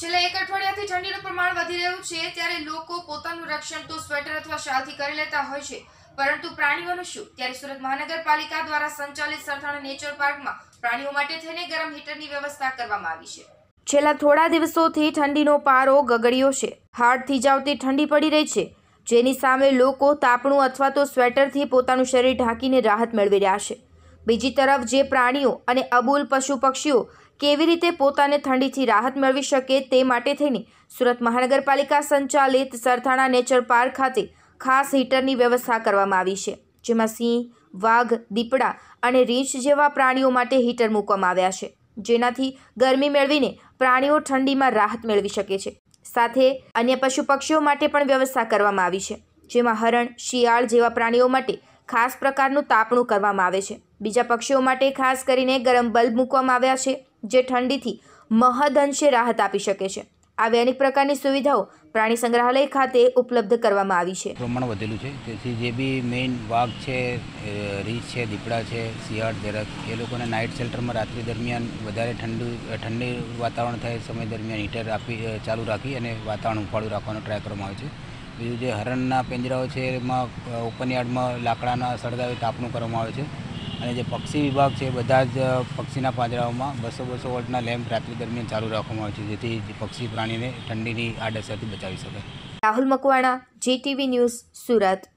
છેલ્લા એક અઠવાડિયાથી ઠંડીનું પ્રમાણ વધી રહ્યું છે ત્યારે લોકો પોતાનું રક્ષણ તો સ્વેટર અથવા શાલથી કરી લેતા હોય છે પરંતુ પ્રાણીઓનું શું ત્યારે સુરત મહાનગરપાલિકા દ્વારા સંચાલિત સરથાણા નેચર પાર્કમાં પ્રાણીઓ માટે થઈને ગરમ હીટરની વ્યવસ્થા કરવામાં આવી છે છેલ્લા થોડા દિવસોથી ઠંડીનો પારો ગગડ્યો છે હાડ થીજાવતી ઠંડી પડી રહી છે જેની સામે લોકો તાપણું અથવા તો સ્વેટરથી પોતાનું શરીર ઢાંકીને રાહત મેળવી રહ્યા છે બીજી તરફ જે પ્રાણીઓ અને અબૂલ પશુ પક્ષીઓ કેવી રીતે પોતાને ઠંડીથી રાહત મેળવી શકે તે માટે થઈને સુરત મહાનગરપાલિકા સંચાલિત સરથાણા નેચર પાર્ક ખાતે ખાસ હીટરની વ્યવસ્થા કરવામાં આવી છે જેમાં સિંહ વાઘ દીપડા અને રીંછ જેવા પ્રાણીઓ માટે હીટર મૂકવામાં આવ્યા છે જેનાથી ગરમી મેળવીને પ્રાણીઓ ઠંડીમાં રાહત મેળવી શકે છે સાથે અન્ય પશુ પક્ષીઓ માટે પણ વ્યવસ્થા કરવામાં આવી છે જેમાં હરણ શિયાળ જેવા પ્રાણીઓ માટે ખાસ પ્રકારનું તાપણું કરવામાં આવે છે બીજા પક્ષીઓ માટે ખાસ કરીને ગરમ બલ્બ મૂકવામાં આવ્યા છે જે ઠંડીથી મહદઅંશે રાહત આપી શકે છે આવી અનેક પ્રકારની સુવિધાઓ પ્રાણી સંગ્રહાલય ખાતે ઉપલબ્ધ કરવામાં આવી છે પ્રમાણ વધેલું છે તેથી જે બી મેઇન વાઘ છે રીછ છે દીપડા છે શિયાળ દેરક એ લોકોને નાઇટ શેલ્ટરમાં રાત્રિ દરમિયાન વધારે ઠંડુ ઠંડી વાતાવરણ થાય સમય દરમિયાન હીટર આપી ચાલુ રાખી અને વાતાવરણ ઉફાળું રાખવાનો ટ્રાય કરવામાં આવે છે બીજું જે હરણના પિંજરાઓ છે એમાં ઓપન યાર્ડમાં લાકડાના સળગાવી તાપણું કરવામાં આવે છે અને જે પક્ષી વિભાગ છે બધા જ પક્ષીના પાંજરાઓમાં બસો બસો વોલ્ટના લેમ્પ રાત્રિ દરમિયાન ચાલુ રાખવામાં આવે છે જેથી પક્ષી પ્રાણીને ઠંડીની આડઅસરથી બચાવી શકે રાહુલ મકવાણા જીટીવી ન્યૂઝ સુરત